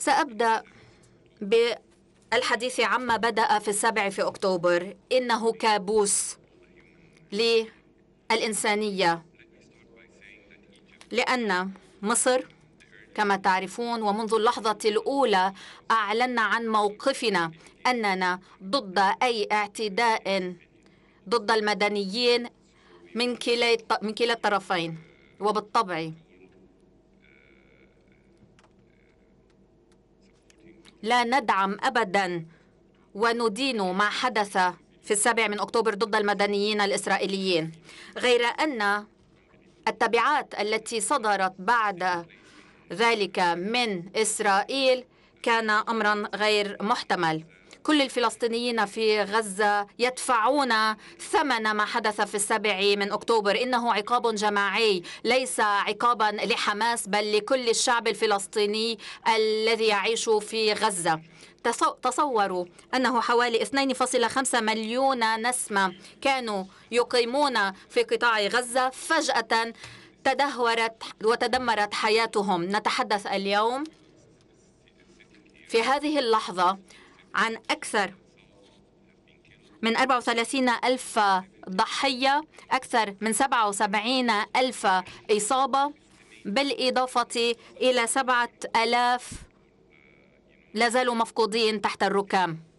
سأبدأ بالحديث عما بدأ في السابع في أكتوبر إنه كابوس للإنسانية لأن مصر كما تعرفون ومنذ اللحظة الأولى أعلنا عن موقفنا أننا ضد أي اعتداء ضد المدنيين من كلا من كلا الطرفين وبالطبع لا ندعم أبدا وندين ما حدث في السابع من أكتوبر ضد المدنيين الإسرائيليين غير أن التبعات التي صدرت بعد ذلك من إسرائيل كان أمرا غير محتمل كل الفلسطينيين في غزة يدفعون ثمن ما حدث في السابع من أكتوبر إنه عقاب جماعي ليس عقابا لحماس بل لكل الشعب الفلسطيني الذي يعيش في غزة تصوروا أنه حوالي 2.5 مليون نسمة كانوا يقيمون في قطاع غزة فجأة تدهورت وتدمرت حياتهم نتحدث اليوم في هذه اللحظة عن أكثر من 34 ألف ضحية أكثر من 77 ألف إصابة بالإضافة إلى 7 ألاف لازالوا مفقودين تحت الركام